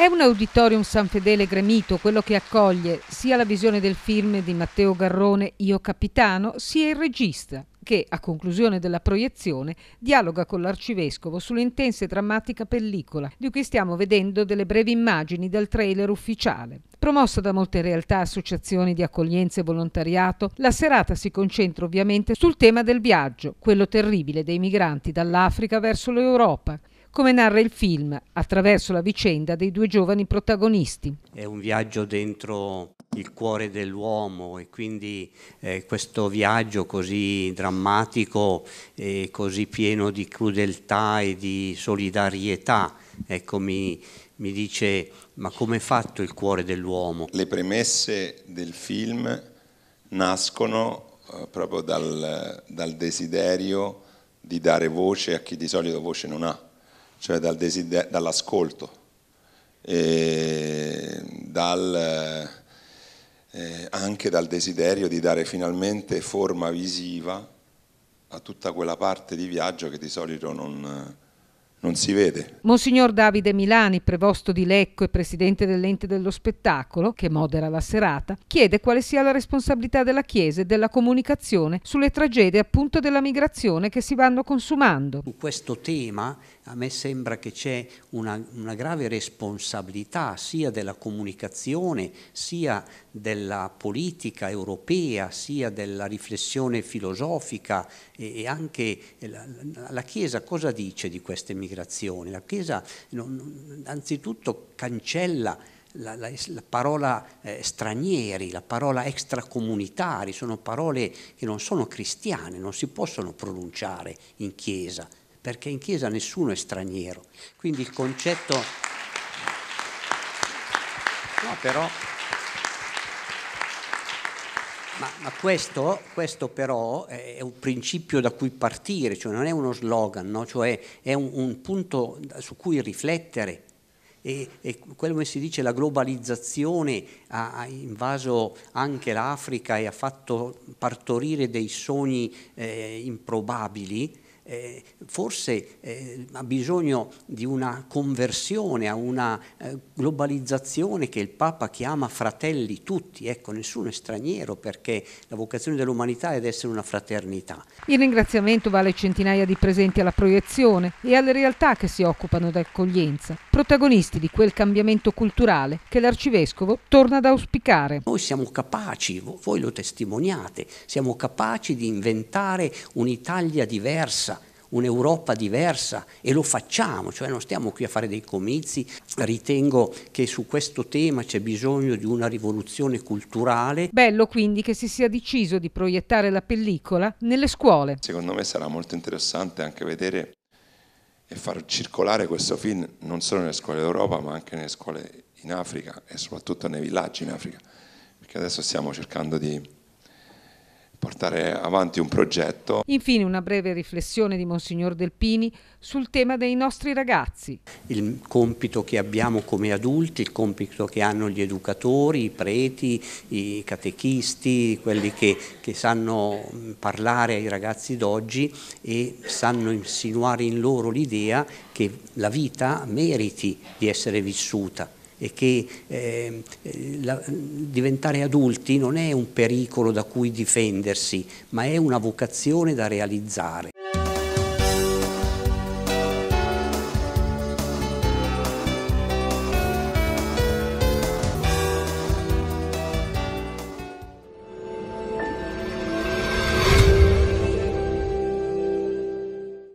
È un auditorium San Fedele gremito quello che accoglie sia la visione del film di Matteo Garrone Io Capitano, sia il regista che, a conclusione della proiezione, dialoga con l'arcivescovo sull'intensa e drammatica pellicola di cui stiamo vedendo delle brevi immagini dal trailer ufficiale. Promossa da molte realtà, associazioni di accoglienza e volontariato, la serata si concentra ovviamente sul tema del viaggio, quello terribile dei migranti dall'Africa verso l'Europa, come narra il film, attraverso la vicenda dei due giovani protagonisti. È un viaggio dentro il cuore dell'uomo e quindi eh, questo viaggio così drammatico e così pieno di crudeltà e di solidarietà, ecco, mi, mi dice ma come è fatto il cuore dell'uomo? Le premesse del film nascono eh, proprio dal, dal desiderio di dare voce a chi di solito voce non ha cioè dal dall'ascolto, dal, eh, anche dal desiderio di dare finalmente forma visiva a tutta quella parte di viaggio che di solito non non si vede. Monsignor Davide Milani, prevosto di Lecco e presidente dell'ente dello spettacolo, che modera la serata, chiede quale sia la responsabilità della Chiesa e della comunicazione sulle tragedie appunto della migrazione che si vanno consumando. Su questo tema a me sembra che c'è una, una grave responsabilità sia della comunicazione, sia della politica europea, sia della riflessione filosofica e, e anche la, la Chiesa cosa dice di queste migrazioni? generazioni. La Chiesa non, anzitutto cancella la, la, la, parola eh, stranieri, la parola extracomunitari, sono parole che non sono cristiane, non si possono pronunciare in chiesa, perché in chiesa nessuno è straniero. Quindi il concetto... No, però ma, ma questo, questo, però è un principio da cui partire, cioè non è uno slogan, no? cioè è un, un punto su cui riflettere, e, e, quello che si dice la globalizzazione ha, ha, invaso anche l'Africa e ha fatto partorire dei sogni eh, improbabili, eh, forse eh, ha bisogno di una conversione, a una eh, globalizzazione che il Papa chiama fratelli tutti, ecco nessuno è straniero perché la vocazione dell'umanità è di essere una fraternità. Il ringraziamento vale centinaia di presenti alla proiezione e alle realtà che si occupano d'accoglienza, protagonisti di quel cambiamento culturale che l'Arcivescovo torna ad auspicare. Noi siamo capaci, voi lo testimoniate, siamo capaci di inventare un'Italia diversa, un'Europa diversa e lo facciamo, cioè non stiamo qui a fare dei comizi, ritengo che su questo tema c'è bisogno di una rivoluzione culturale. Bello quindi che si sia deciso di proiettare la pellicola nelle scuole. Secondo me sarà molto interessante anche vedere e far circolare questo film non solo nelle scuole d'Europa ma anche nelle scuole in Africa e soprattutto nei villaggi in Africa, perché adesso stiamo cercando di portare avanti un progetto. Infine una breve riflessione di Monsignor Delpini sul tema dei nostri ragazzi. Il compito che abbiamo come adulti, il compito che hanno gli educatori, i preti, i catechisti, quelli che, che sanno parlare ai ragazzi d'oggi e sanno insinuare in loro l'idea che la vita meriti di essere vissuta e che eh, la, diventare adulti non è un pericolo da cui difendersi, ma è una vocazione da realizzare.